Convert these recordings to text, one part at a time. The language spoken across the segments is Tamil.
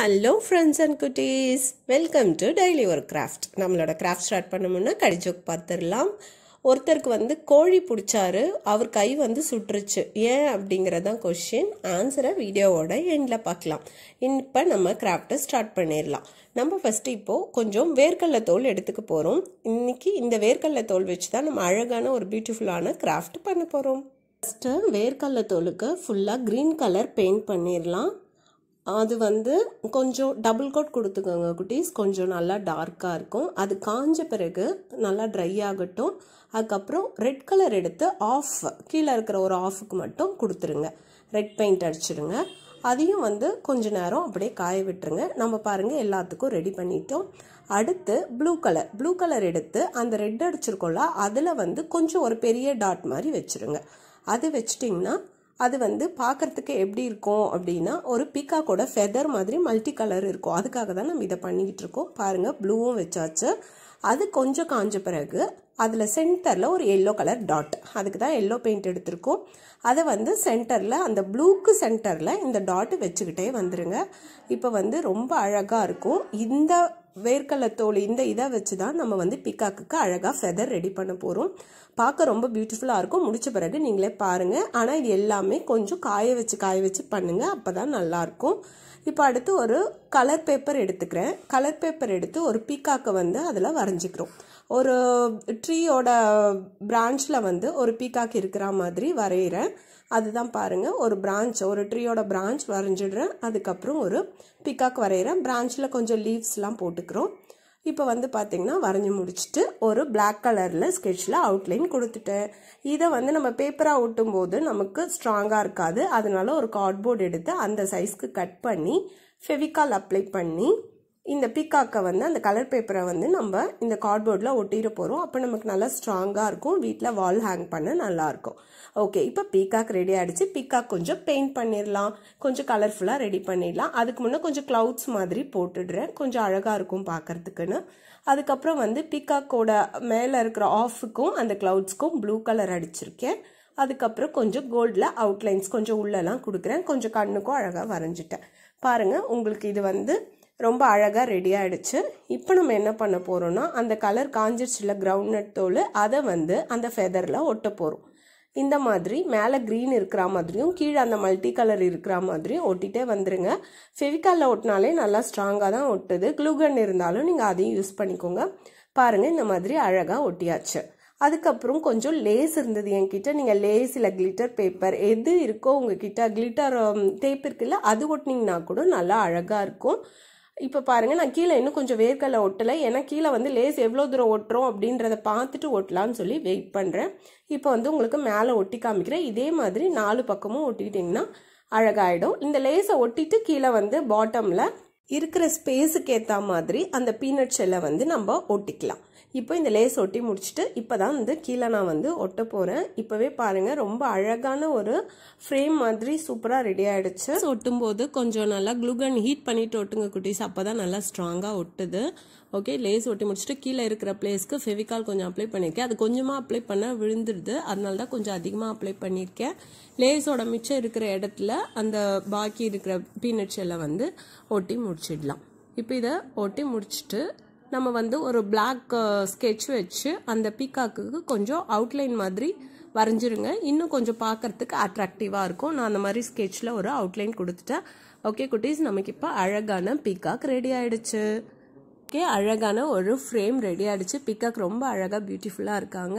ஹலோ ஃப்ரெண்ட்ஸ் அண்ட் குட்டீஸ் வெல்கம் டு டெய்லி ஒரு கிராஃப்ட் நம்மளோட கிராஃப்ட் ஸ்டார்ட் பண்ணமுன்னா கடிச்சோக் பார்த்துடலாம் ஒருத்தருக்கு வந்து கோழி பிடிச்சாரு அவர் கை வந்து சுட்டுருச்சு ஏன் அப்படிங்கிறதான் கொஷின் ஆன்சரை வீடியோவோட எண்டில் பார்க்கலாம் இப்போ நம்ம கிராஃப்டை ஸ்டார்ட் பண்ணிடலாம் நம்ம ஃபஸ்ட்டு இப்போது கொஞ்சம் வேர்க்கடலை தோல் எடுத்துக்க போகிறோம் இன்றைக்கி இந்த வேர்க்கடலை தோல் வச்சு தான் நம்ம அழகான ஒரு பியூட்டிஃபுல்லான கிராஃப்ட் பண்ண போகிறோம் ஃபஸ்ட்டு வேர்க்கடலை தோலுக்கு ஃபுல்லாக க்ரீன் கலர் பெயிண்ட் பண்ணிடலாம் அது வந்து கொஞ்சம் டபுள் கோட் கொடுத்துக்கோங்க குட்டீஸ் கொஞ்சம் நல்லா டார்க்காக இருக்கும் அது காஞ்ச பிறகு நல்லா ட்ரை ஆகட்டும் அதுக்கப்புறம் ரெட் கலர் எடுத்து ஆஃப் கீழே இருக்கிற ஒரு ஆஃபுக்கு மட்டும் கொடுத்துருங்க ரெட் பெயிண்ட் அடிச்சிடுங்க அதையும் வந்து கொஞ்ச நேரம் அப்படியே காய விட்டுருங்க நம்ம பாருங்கள் எல்லாத்துக்கும் ரெடி பண்ணிட்டோம் அடுத்து ப்ளூ கலர் ப்ளூ கலர் எடுத்து அந்த ரெட் அடிச்சிருக்கோம்ல அதில் வந்து கொஞ்சம் ஒரு பெரிய டாட் மாதிரி வச்சுருங்க அது வச்சிட்டிங்கன்னா அது வந்து பார்க்குறதுக்கு எப்படி இருக்கும் அப்படின்னா ஒரு பீக்காக்கோட ஃபெதர் மாதிரி மல்டி கலர் இருக்கும் அதுக்காக தான் நம்ம இதை பண்ணிக்கிட்டு இருக்கோம் பாருங்கள் ப்ளூவும் வச்சாச்சு அது கொஞ்சம் காஞ்ச பிறகு அதில் சென்டரில் ஒரு எல்லோ கலர் டாட் அதுக்கு தான் எல்லோ பெயிண்ட் எடுத்திருக்கோம் அதை வந்து சென்டரில் அந்த ப்ளூக்கு சென்டரில் இந்த டாட்டு வச்சுக்கிட்டே வந்துருங்க இப்போ வந்து ரொம்ப அழகாக இருக்கும் இந்த வேர்க்கடலை தோல் இந்த இதை வச்சு தான் நம்ம வந்து பிக்காக்குக்கு அழகாக ஃபெதர் ரெடி பண்ண போகிறோம் பார்க்க ரொம்ப பியூட்டிஃபுல்லாக இருக்கும் முடிச்ச பிறகு நீங்களே பாருங்கள் ஆனால் இது எல்லாமே கொஞ்சம் காய வச்சு காய வச்சு பண்ணுங்கள் அப்போ தான் நல்லாயிருக்கும் இப்போ அடுத்து ஒரு கலர் பேப்பர் எடுத்துக்கிறேன் கலர் பேப்பர் எடுத்து ஒரு பீக்காக்கை வந்து அதில் வரைஞ்சிக்கிறோம் ஒரு ட்ரீயோட பிரான்ச்சில் வந்து ஒரு பீக்காக் இருக்கிற மாதிரி வரைகிறேன் அதுதான் பாருங்கள் ஒரு பிரான்ச் ஒரு ட்ரீயோட பிரான்ச் வரைஞ்சிடுறேன் அதுக்கப்புறம் ஒரு பிக்காக் வரைகிறேன் பிரான்ச்சில் கொஞ்சம் லீவ்ஸ்லாம் போட்டுக்கிறோம் இப்போ வந்து பார்த்திங்கன்னா வரைஞ்சி முடிச்சுட்டு ஒரு பிளாக் கலரில் ஸ்கெட்சில் அவுட்லைன் கொடுத்துட்டேன் இதை வந்து நம்ம பேப்பராக ஓட்டும் போது நமக்கு ஸ்ட்ராங்காக இருக்காது அதனால ஒரு கார்ட்போர்டு எடுத்து அந்த சைஸ்க்கு கட் பண்ணி ஃபெவிகால் அப்ளை பண்ணி இந்த பிக்காக்கை வந்து அந்த கலர் பேப்பரை வந்து நம்ம இந்த கார்ட்போர்டில் ஒட்டிட போகிறோம் அப்போ நமக்கு நல்லா ஸ்ட்ராங்காக இருக்கும் வீட்டில் வால் ஹேங் பண்ண நல்லாயிருக்கும் ஓகே இப்போ பீக்காக் ரெடி ஆகிடுச்சு பீக்காக் கொஞ்சம் பெயிண்ட் பண்ணிடலாம் கொஞ்சம் கலர்ஃபுல்லாக ரெடி பண்ணிடலாம் அதுக்கு முன்னே கொஞ்சம் க்ளவுட்ஸ் மாதிரி போட்டுடுறேன் கொஞ்சம் அழகாக இருக்கும் பார்க்குறதுக்குன்னு அதுக்கப்புறம் வந்து பீக்காக்கோட மேலே இருக்கிற ஆஃபுக்கும் அந்த க்ளவுட்ஸ்க்கும் ப்ளூ கலர் அடிச்சிருக்கேன் அதுக்கப்புறம் கொஞ்சம் கோல்டில் அவுட்லைன்ஸ் கொஞ்சம் உள்ளெல்லாம் கொடுக்குறேன் கொஞ்சம் கண்ணுக்கும் அழகாக வரைஞ்சிட்டேன் பாருங்கள் உங்களுக்கு இது வந்து ரொம்ப அழகாக ரெடி ஆகிடுச்சு இப்போ நம்ம என்ன பண்ண போகிறோன்னா அந்த கலர் காஞ்சிருச்சுல கிரவுண்ட்நட் தோல் அதை வந்து அந்த ஃபெதரில் ஒட்ட போகிறோம் இந்த மாதிரி மேலே க்ரீன் இருக்கிற மாதிரியும் கீழே அந்த மல்டி கலர் இருக்கிற மாதிரியும் ஒட்டிகிட்டே வந்துருங்க ஃபெவிக்காலில் ஒட்டினாலே நல்லா ஸ்ட்ராங்காக தான் ஒட்டுது க்ளூகன் இருந்தாலும் நீங்கள் அதையும் யூஸ் பண்ணிக்கோங்க பாருங்கள் இந்த மாதிரி அழகாக ஒட்டியாச்சு அதுக்கப்புறம் கொஞ்சம் லேஸ் இருந்தது என்கிட்ட நீங்கள் லேஸ் இல்லை கிளிட்டர் பேப்பர் எது இருக்கோ உங்ககிட்ட கிளிட்டர் டேப் um, இருக்குல்ல அது ஒட்டினீங்கன்னா கூட நல்லா அழகாக இருக்கும் இப்போ பாருங்கள் நான் கீழே இன்னும் கொஞ்சம் வேர்க்கடலை ஒட்டலை ஏன்னா கீழே வந்து லேஸ் எவ்வளோ தூரம் ஒட்டுறோம் அப்படின்றத பார்த்துட்டு ஒட்டலாம்னு சொல்லி வெயிட் பண்ணுறேன் இப்போ வந்து உங்களுக்கு மேலே ஒட்டி காமிக்கிறேன் இதே மாதிரி நாலு பக்கமும் ஒட்டிக்கிட்டிங்கன்னா அழகாயிடும் இந்த லேஸை ஒட்டிட்டு கீழே வந்து பாட்டமில் இருக்கிற ஸ்பேஸுக்கு ஏற்ற மாதிரி அந்த பீனட் ஷெல்லை வந்து நம்ம ஒட்டிக்கலாம் இப்போ இந்த லேஸ் ஒட்டி முடிச்சுட்டு இப்போ தான் வந்து கீழே நான் வந்து ஒட்ட போகிறேன் இப்போவே பாருங்கள் ரொம்ப அழகான ஒரு ஃப்ரேம் மாதிரி சூப்பராக ரெடி ஆகிடுச்சு ஒட்டும் போது கொஞ்சம் நல்லா க்ளூகன் ஹீட் பண்ணிட்டு ஒட்டுங்க குட்டீஸ் அப்போ தான் நல்லா ஸ்ட்ராங்காக ஒட்டுது ஓகே லேஸ் ஒட்டி முடிச்சுட்டு கீழே இருக்கிற பிளேஸ்க்கு ஃபெவிகால் கொஞ்சம் அப்ளை பண்ணியிருக்கேன் அது கொஞ்சமாக அப்ளை பண்ண விழுந்துடுது அதனால தான் கொஞ்சம் அதிகமாக அப்ளை பண்ணியிருக்கேன் லேஸோட மிச்சம் இருக்கிற இடத்துல அந்த பாக்கி இருக்கிற பீனட் ஷெல்லை வந்து ஒட்டி முடிச்சு முடிச்சிடலாம் இப்போ இதை ஒட்டி முடிச்சுட்டு நம்ம வந்து ஒரு பிளாக் ஸ்கெட்ச் uh, வச்சு அந்த பீக்காக்கு கொஞ்சம் அவுட்லைன் மாதிரி வரைஞ்சிருங்க இன்னும் கொஞ்சம் பார்க்குறதுக்கு அட்ராக்டிவாக இருக்கும் நான் அந்த மாதிரி ஸ்கெட்சில் ஒரு அவுட்லைன் கொடுத்துட்டேன் ஓகே குட்டீஸ் நமக்கு இப்போ அழகான பீக்காக் ரெடி ஆகிடுச்சு ஓகே அழகான ஒரு ஃப்ரேம் ரெடி ஆகிடுச்சு பிக்காக் ரொம்ப அழகாக பியூட்டிஃபுல்லாக இருக்காங்க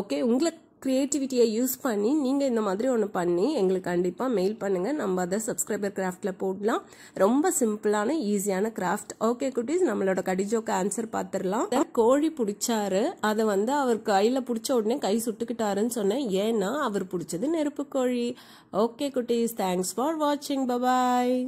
ஓகே உங்களுக்கு க்ரியேட்டிவிட்டியை யூஸ் பண்ணி நீங்கள் இந்த மாதிரி ஒன்று பண்ணி எங்களுக்கு கண்டிப்பாக மெயில் பண்ணுங்கள் நம்ம அதை சப்ஸ்கிரைபர் கிராஃப்டில் போடலாம் ரொம்ப சிம்பிளான ஈஸியான கிராஃப்ட் ஓகே குட்டீஸ் நம்மளோட கடிஜோக்கு ஆன்சர் பார்த்துடலாம் கோழி பிடிச்சாரு அதை வந்து அவர் கையில் பிடிச்ச உடனே கை சுட்டுக்கிட்டாருன்னு சொன்னேன் ஏன்னா அவர் பிடிச்சது நெருப்பு கோழி ஓகே குட்டீஸ் தேங்க்ஸ் ஃபார் வாட்சிங் பபாய்